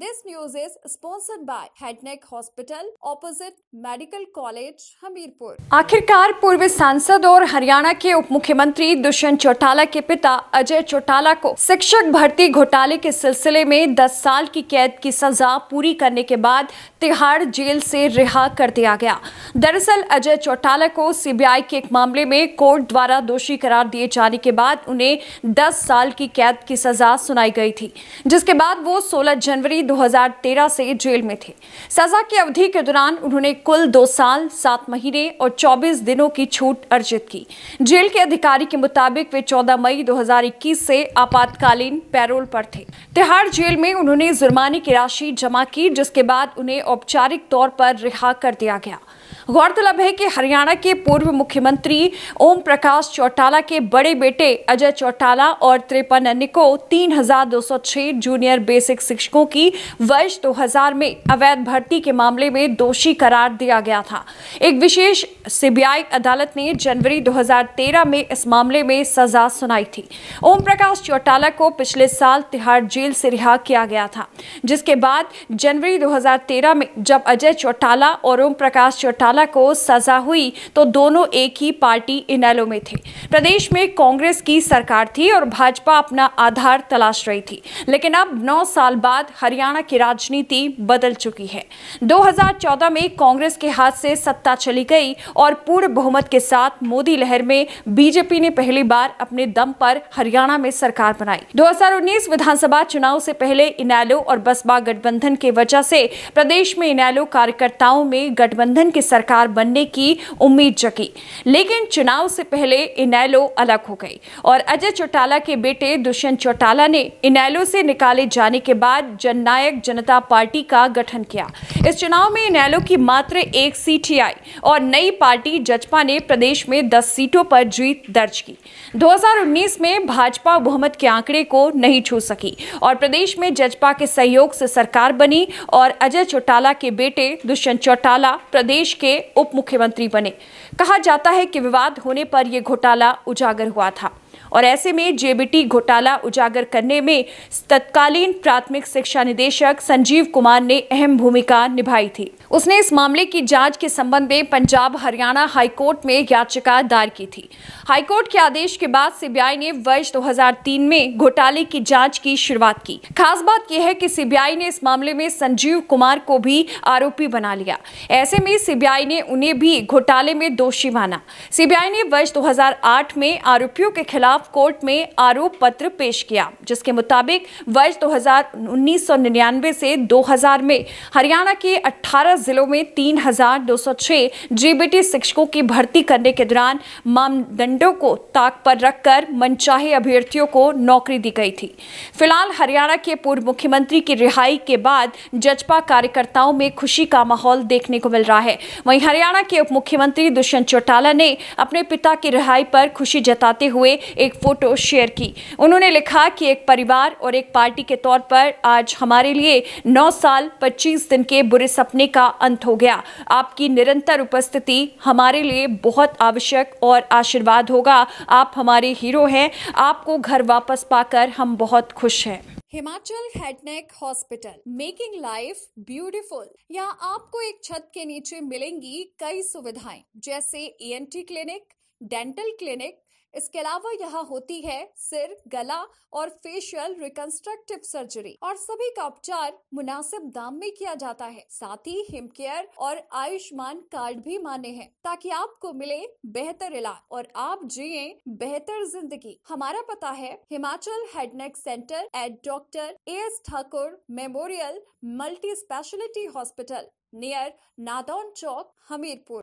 this news is sponsored by head neck hospital opposite medical college Hamirpur आखिरकार पूर्व सांसद और हरियाणा के उप मुख्यमंत्री दुष्यंत चौटाला के पिता अजय चौटाला को शिक्षक भर्ती घोटाले के सिलसिले में 10 साल की कैद की सजा पूरी करने के बाद तिहाड़ जेल से रिहा कर दिया गया दरअसल अजय चौटाला को सीबीआई के एक मामले में कोर्ट द्वारा दोषी करार दिए जाने के बाद उन्हें दस साल की कैद की सजा सुनाई गई थी जिसके बाद वो सोलह जनवरी जनवरी 2013 से जेल में थे सजा की अवधि के दौरान उन्होंने कुल दो साल सात महीने और 24 दिनों की छूट अर्जित की जेल के अधिकारी के मुताबिक वे 14 मई 2021 से आपातकालीन पैरोल पर थे तिहाड़ जेल में उन्होंने जुर्माने की राशि जमा की जिसके बाद उन्हें औपचारिक तौर पर रिहा कर दिया गया गौरतलब है कि हरियाणा के पूर्व मुख्यमंत्री ओम प्रकाश चौटाला के बड़े बेटे अजय चौटाला और त्रिपन अन्य को तीन जूनियर बेसिक शिक्षकों की वर्ष 2000 में अवैध भर्ती के मामले में दोषी करार दिया गया था एक विशेष सीबीआई अदालत ने जनवरी 2013 में इस मामले में सजा सुनाई थी ओम प्रकाश चौटाला को पिछले साल तिहाड़ जेल से रिहा किया गया था जिसके बाद जनवरी 2013 में जब अजय चौटाला और ओम प्रकाश चौटाला को सजा हुई तो दोनों एक ही पार्टी इनैलो में थे प्रदेश में कांग्रेस की सरकार थी और भाजपा अपना आधार तलाश रही थी लेकिन अब नौ साल बाद हरियाणा हरियाणा की राजनीति बदल चुकी है 2014 में कांग्रेस के हाथ से सत्ता चली गई और पूर्ण बहुमत के साथ मोदी लहर में बीजेपी ने पहली बार अपने दम पर हरियाणा में सरकार बनाई 2019 विधानसभा चुनाव से पहले इनैलो और बसपा गठबंधन के वजह से प्रदेश में इनैलो कार्यकर्ताओं में गठबंधन की सरकार बनने की उम्मीद जगी लेकिन चुनाव से पहले इनैलो अलग हो गई और अजय चौटाला के बेटे दुष्यंत चौटाला ने इनैलो से निकाले जाने के बाद जन जननायक जनता पार्टी का गठन किया इस चुनाव में इनैलो की मात्र एक सीट ही आई और नई पार्टी जजपा ने प्रदेश में 10 सीटों पर जीत दर्ज की 2019 में भाजपा बहुमत के आंकड़े को नहीं छू सकी और प्रदेश में जजपा के सहयोग से सरकार बनी और अजय चौटाला के बेटे दुष्यंत चौटाला प्रदेश के उप मुख्यमंत्री बने कहा जाता है कि विवाद होने पर यह घोटाला उजागर हुआ था और ऐसे में जेबीटी घोटाला उजागर करने में तत्कालीन प्राथमिक शिक्षा निदेशक संजीव कुमार ने अहम भूमिका निभाई थी उसने इस मामले की जांच के संबंध में पंजाब हरियाणा हाईकोर्ट में याचिका दायर की थी हाईकोर्ट के आदेश के बाद सीबीआई ने वर्ष 2003 में घोटाले की जांच की शुरुआत की खास बात यह है कि सीबीआई ने इस मामले में संजीव कुमार को भी आरोपी बना लिया ऐसे में सीबीआई ने उन्हें भी घोटाले में दोषी माना सीबीआई ने वर्ष दो में आरोपियों के खिलाफ खिलाफ कोर्ट में आरोप पत्र पेश किया जिसके मुताबिक वर्ष दो हजार से 2000 में हरियाणा के 18 जिलों में 3,206 जीबीटी शिक्षकों की भर्ती करने के दौरान मानदंडों को ताक पर रखकर मनचाहे अभ्यर्थियों को नौकरी दी गई थी फिलहाल हरियाणा के पूर्व मुख्यमंत्री की रिहाई के बाद जजपा कार्यकर्ताओं में खुशी का माहौल देखने को मिल रहा है वहीं हरियाणा के उप मुख्यमंत्री दुष्यंत चौटाला ने अपने पिता की रिहाई पर खुशी जताते हुए एक एक फ़ोटो शेयर की उन्होंने लिखा कि एक परिवार और एक पार्टी के तौर पर आज हमारे लिए नौ साल पच्चीस दिन के बुरे सपने का अंत हो गया आपकी निरंतर उपस्थिति हमारे लिए बहुत आवश्यक और आशीर्वाद होगा आप हमारे हीरो हैं आपको घर वापस पाकर हम बहुत खुश हैं Himachal head neck hospital making life beautiful यहाँ आपको एक छत के नीचे मिलेंगी कई सुविधाएं जैसे ईएनटी क्लिनिक डेंटल क्लिनिक इसके अलावा यहाँ होती है सिर गला और फेशियल रिकंस्ट्रक्टिव सर्जरी और सभी का उपचार मुनासिब दाम में किया जाता है साथ ही हिम केयर और आयुष्मान कार्ड भी माने हैं ताकि आपको मिले बेहतर इलाज और आप जिए बेहतर जिंदगी हमारा पता है Himachal head neck centre at doctor A S Thakur memorial multi speciality hospital near Nadaun Chowk Hamirpur